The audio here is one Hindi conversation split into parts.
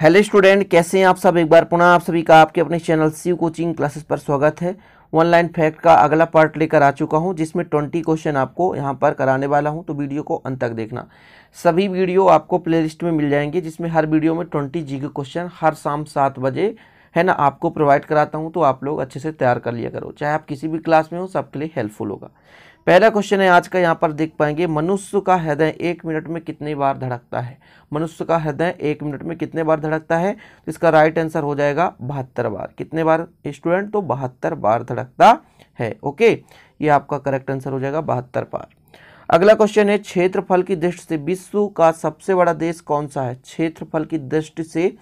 हेलो स्टूडेंट कैसे हैं आप सब एक बार पुनः आप सभी का आपके अपने चैनल सी कोचिंग क्लासेस पर स्वागत है ऑनलाइन फैक्ट का अगला पार्ट लेकर आ चुका हूं जिसमें ट्वेंटी क्वेश्चन आपको यहां पर कराने वाला हूं तो वीडियो को अंत तक देखना सभी वीडियो आपको प्लेलिस्ट में मिल जाएंगे जिसमें हर वीडियो में ट्वेंटी जी के क्वेश्चन हर शाम सात बजे है ना आपको प्रोवाइड कराता हूँ तो आप लोग अच्छे से तैयार कर लिया करो चाहे आप किसी भी क्लास में हो सबके लिए हेल्पफुल होगा पहला क्वेश्चन है आज का यहाँ पर देख पाएंगे मनुष्य का हृदय एक मिनट में कितनी बार धड़कता है मनुष्य का हृदय एक मिनट में कितने बार धड़कता है तो इसका राइट आंसर हो जाएगा बहत्तर बार कितने बार स्टूडेंट तो बहत्तर बार धड़कता है ओके ये आपका करेक्ट आंसर हो जाएगा बहत्तर बार अगला क्वेश्चन है क्षेत्रफल की दृष्टि से विश्व का सबसे बड़ा देश कौन सा है क्षेत्रफल की दृष्टि से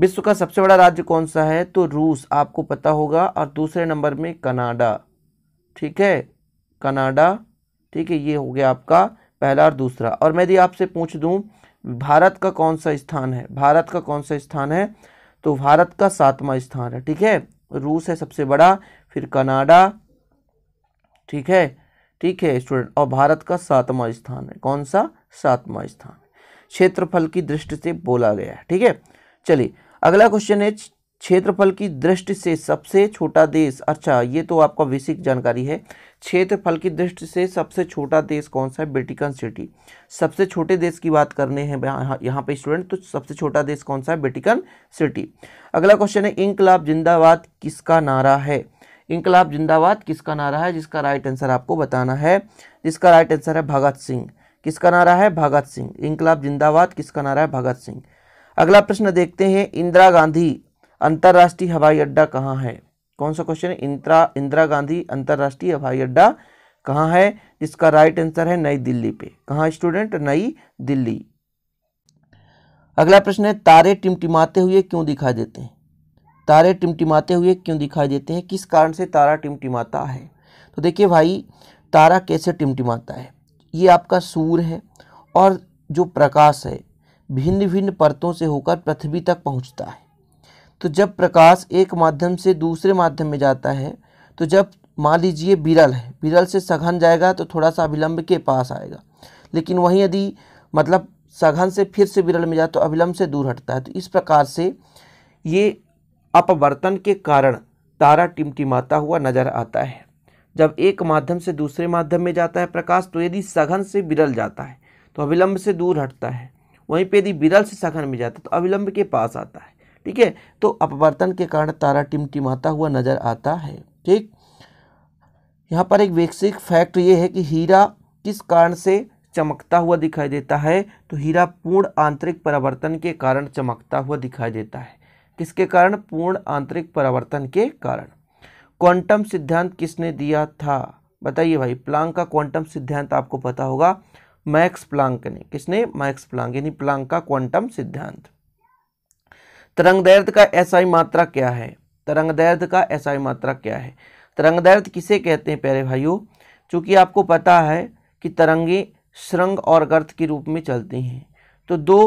विश्व का सबसे बड़ा राज्य कौन सा है तो रूस आपको पता होगा और दूसरे नंबर में कनाडा ठीक है कनाडा ठीक है ये हो गया आपका पहला और दूसरा और मैं यदि आपसे पूछ दूँ भारत का कौन सा स्थान है भारत का कौन सा स्थान है तो भारत का सातवां स्थान है ठीक है रूस है सबसे बड़ा फिर कनाडा ठीक है ठीक है स्टूडेंट और भारत का सातवां स्थान है कौन सा सातवां स्थान क्षेत्रफल की दृष्टि से बोला गया है ठीक है चलिए अगला क्वेश्चन है क्षेत्रफल की दृष्टि से सबसे छोटा देश अच्छा ये तो आपका बेसिक जानकारी है क्षेत्रफल की दृष्टि से सबसे छोटा देश कौन सा है बेटिकन सिटी सबसे छोटे देश की बात करने हैं यहाँ पे स्टूडेंट तो सबसे छोटा देश कौन सा है बेटिकन सिटी अगला क्वेश्चन है इंकलाब जिंदाबाद किसका नारा है इंकलाब जिंदाबाद किसका नारा है जिसका राइट आंसर आपको बताना है जिसका राइट आंसर है भगत सिंह किसका नारा है भगत सिंह इंकलाब जिंदाबाद किसका नारा है भगत सिंह अगला प्रश्न देखते हैं इंदिरा गांधी अंतर्राष्ट्रीय हवाई अड्डा कहाँ है कौन सा क्वेश्चन है इंदिरा इंदिरा गांधी अंतर्राष्ट्रीय हवाई अड्डा कहाँ है जिसका राइट आंसर है नई दिल्ली पे कहाँ स्टूडेंट नई दिल्ली अगला प्रश्न है तारे टिमटिमाते हुए क्यों दिखाई देते हैं तारे टिमटिमाते हुए क्यों दिखाई देते हैं किस कारण से तारा टिमटिमाता है तो देखिए भाई तारा कैसे टिमटिमाता है ये आपका सूर्य है और जो प्रकाश है भिन्न भिन्न परतों से होकर पृथ्वी तक पहुंचता है तो जब प्रकाश एक माध्यम से दूसरे माध्यम में जाता है तो जब मान लीजिए बिरल है बिरल से सघन जाएगा तो थोड़ा सा अभिलंब के पास आएगा लेकिन वहीं यदि मतलब सघन से फिर से बिरल में जाए तो अभिलंब से दूर हटता है तो इस प्रकार से ये अपवर्तन के कारण तारा टिमटिमाता हुआ नजर आता है जब एक माध्यम से दूसरे माध्यम में जाता है प्रकाश तो यदि सघन से बिरल जाता है तो अविलंब से दूर हटता है वहीं पे यदि बिरल से सघन में जाता है तो अविलंब के पास आता है ठीक है तो अपवर्तन के कारण तारा टिमटिमाता हुआ नजर आता है ठीक यहाँ पर एक वैक्सिक फैक्ट ये है कि हीरा किस कारण से चमकता हुआ दिखाई देता है तो हीरा पूर्ण आंतरिक परावर्तन के कारण चमकता हुआ दिखाई देता है किसके कारण पूर्ण आंतरिक परावर्तन के कारण क्वांटम सिद्धांत किसने दिया था बताइए भाई प्लांक का क्वांटम सिद्धांत आपको पता होगा मैक्स प्लांक ने किसने मैक्स प्लांक यानी प्लांक का क्वांटम सिद्धांत तरंग दैर्द का एसआई मात्रा क्या है तरंग दैर्द का एसआई मात्रा क्या है तरंग दैर्द किसे कहते हैं प्यारे भाइयों चूँकि आपको पता है कि तरंगे श्रृंग और गर्त के रूप में चलती हैं तो दो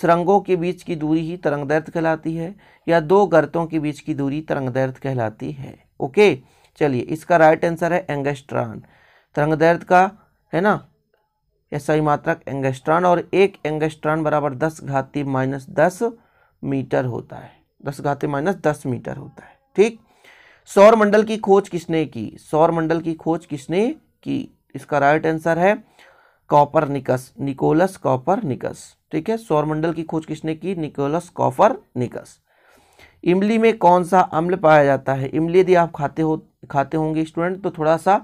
श्रृंगों के बीच की दूरी ही तरंग दर्द कहलाती है या दो गर्तों के बीच की दूरी तरंग दर्द कहलाती है ओके चलिए इसका राइट आंसर है एंगेस्ट्रान तरंग दर्द का है ना ऐसा ही मात्रक एंगेस्ट्रान और एक एंगेस्ट्रान बराबर दस घाती माइनस दस मीटर होता है दस घाते माइनस दस मीटर होता है ठीक सौर मंडल की खोज किसने की सौर मंडल की खोज किसने की इसका राइट आंसर है Copernicus Nicolaus Copernicus ठीक है सौर मंडल की खोज किसने की निकोलस कॉपर निकस इमली में कौन सा अम्ल पाया जाता है इमली यदि आप खाते हो खाते होंगे स्टूडेंट तो थोड़ा सा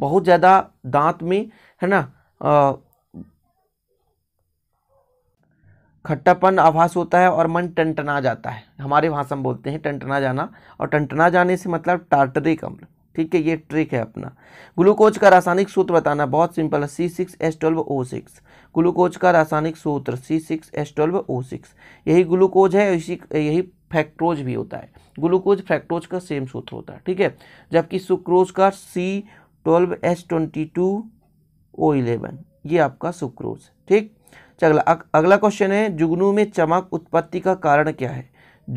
बहुत ज़्यादा दांत में है ना खट्टापन आभास होता है और मन टनटना जाता है हमारे भाषा में बोलते हैं टनटना जाना और टनटना जाने से मतलब टार्टरिक अम्ल ठीक है ये ट्रिक है अपना ग्लूकोज का रासायनिक सूत्र बताना बहुत सिंपल है C six S twelve O six glucose का रासायनिक सूत्र C six S twelve O six यही ग्लूकोज है इसी यही फैक्ट्रोज भी होता है ग्लूकोज फैक्ट्रोज का सेम सूत्र होता है ठीक है जबकि सुक्रोज का C twelve S twenty two O eleven ये आपका सुक्रोज ठीक चला अगला क्वेश्चन है जुगनू में चमक उत्पत्ति का कारण क्या है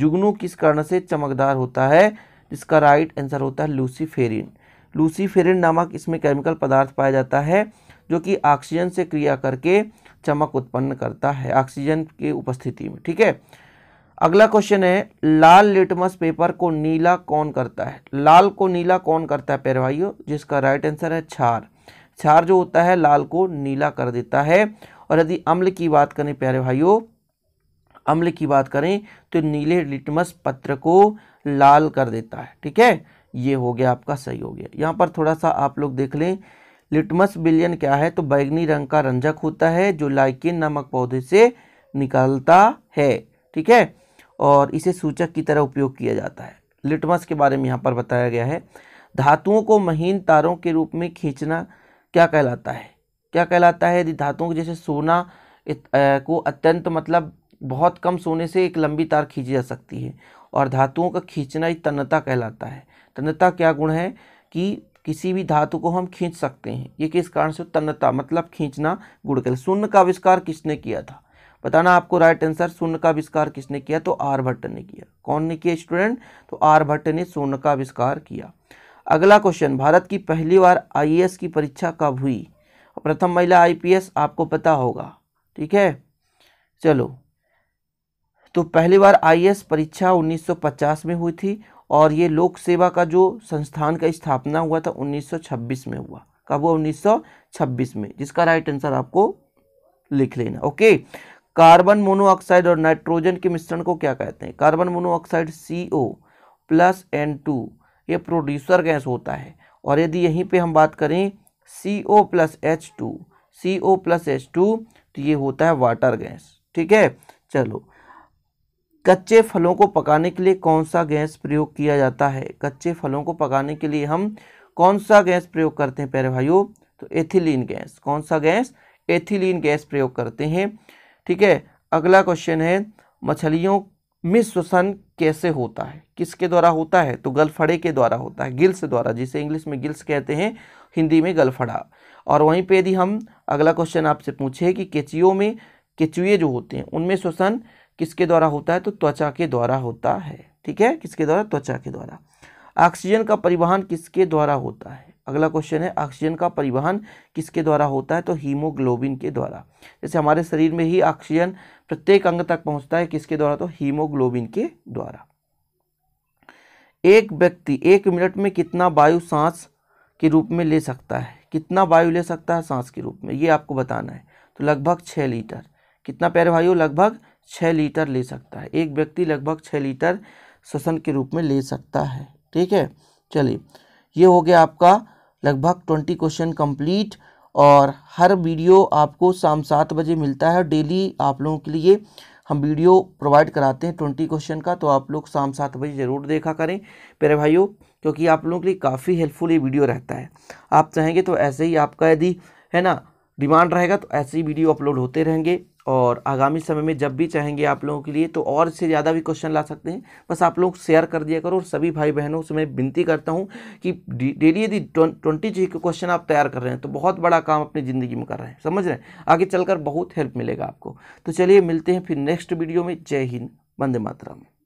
जुगनू किस कारण से चमकदार होता है जिसका राइट आंसर होता है लूसीफेरिन लूसीफेरिन नामक इसमें केमिकल पदार्थ पाया जाता है जो कि ऑक्सीजन से क्रिया करके चमक उत्पन्न करता है ऑक्सीजन की उपस्थिति में ठीक है अगला क्वेश्चन है लाल लिटमस पेपर को नीला कौन करता है लाल को नीला कौन करता है पैरवाइयों जिसका राइट आंसर है छार छार जो होता है लाल को नीला कर देता है और यदि अम्ल की बात करें प्यारे भाइयों अम्ल की बात करें तो नीले लिटमस पत्र को लाल कर देता है ठीक है ये हो गया आपका सही हो गया यहाँ पर थोड़ा सा आप लोग देख लें लिटमस बिलियन क्या है तो बैगनी रंग का रंजक होता है जो लाइकिन नामक पौधे से निकलता है ठीक है और इसे सूचक की तरह उपयोग किया जाता है लिटमस के बारे में यहाँ पर बताया गया है धातुओं को महीन तारों के रूप में खींचना क्या कहलाता है क्या कहलाता है यदि धातुओं जैसे सोना इत, आ, को अत्यंत मतलब बहुत कम सोने से एक लंबी तार खींची जा सकती है और धातुओं का खींचना ही तन्नता कहलाता है तन्नता क्या गुण है कि किसी भी धातु को हम खींच सकते हैं ये किस कारण से तन्नता मतलब खींचना गुण कहला शून्य का आविष्कार किसने किया था बताना आपको राइट आंसर शून्य का आविष्कार किसने किया तो आर भट्ट ने किया कौन ने किया स्टूडेंट तो आर भट्ट ने शून्य का आविष्कार किया अगला क्वेश्चन भारत की पहली बार आई की परीक्षा कब हुई प्रथम महिला आईपीएस आपको पता होगा ठीक है चलो तो पहली बार आईएएस परीक्षा 1950 में हुई थी और ये लोक सेवा का जो संस्थान का स्थापना हुआ था 1926 में हुआ कब हुआ 1926 में जिसका राइट आंसर आपको लिख लेना ओके कार्बन मोनोऑक्साइड और नाइट्रोजन के मिश्रण को क्या कहते हैं carbon monoxide C O plus N two ये प्रोड्यूसर गैस होता है और यदि यहीं पे हम बात करें C O plus H two C O plus H two तो ये होता है वाटर गैस ठीक है चलो कच्चे फलों को पकाने के लिए कौन सा गैस प्रयोग किया जाता है कच्चे फलों को पकाने के लिए हम कौन सा गैस प्रयोग करते हैं प्यारे भाइयों तो एथिलीन गैस कौन सा गैस एथिलीन गैस प्रयोग करते हैं ठीक है अगला क्वेश्चन है मछलियों मिसन श्वसन कैसे होता है किसके द्वारा होता है तो गलफड़े के द्वारा होता है गिल्स द्वारा जिसे इंग्लिश में गिल्स कहते हैं हिंदी में गलफड़ा और वहीं पे यदि हम अगला क्वेश्चन आपसे पूछे कि केचियों में केचुए जो होते हैं उनमें श्वसन किसके द्वारा होता है तो त्वचा के द्वारा होता है ठीक है किसके द्वारा त्वचा के द्वारा ऑक्सीजन का परिवहन किसके द्वारा होता है अगला क्वेश्चन है ऑक्सीजन का परिवहन किसके द्वारा होता है तो हीमोग्लोबिन के द्वारा जैसे हमारे शरीर में ही ऑक्सीजन प्रत्येक अंग तक पहुंचता है किसके द्वारा तो हीमोग्लोबिन के द्वारा एक व्यक्ति एक मिनट में कितना वायु सांस के रूप में ले सकता है कितना वायु ले सकता है सांस के रूप में ये आपको बताना है तो लगभग छः लीटर कितना प्यारे भाइयों लगभग छः लीटर ले सकता है एक व्यक्ति लगभग छः लीटर श्वसन के रूप में ले सकता है ठीक है चलिए ये हो गया आपका लगभग ट्वेंटी क्वेश्चन कंप्लीट और हर वीडियो आपको शाम सात बजे मिलता है डेली आप लोगों के लिए हम वीडियो प्रोवाइड कराते हैं ट्वेंटी क्वेश्चन का तो आप लोग शाम सात बजे ज़रूर देखा करें मेरे भाइयों क्योंकि आप लोगों के लिए काफ़ी हेल्पफुल ये वीडियो रहता है आप चाहेंगे तो ऐसे ही आपका यदि है ना डिमांड रहेगा तो ऐसे ही वीडियो अपलोड होते रहेंगे और आगामी समय में जब भी चाहेंगे आप लोगों के लिए तो और से ज़्यादा भी क्वेश्चन ला सकते हैं बस आप लोग शेयर कर दिया करो और सभी भाई बहनों से मैं विनती करता हूँ कि डेली यदि ट्वेंटी जी के क्वेश्चन आप तैयार कर रहे हैं तो बहुत बड़ा काम अपनी ज़िंदगी में कर रहे हैं समझ रहे हैं आगे चलकर बहुत हेल्प मिलेगा आपको तो चलिए मिलते हैं फिर नेक्स्ट वीडियो में जय हिंद वंदे मातरम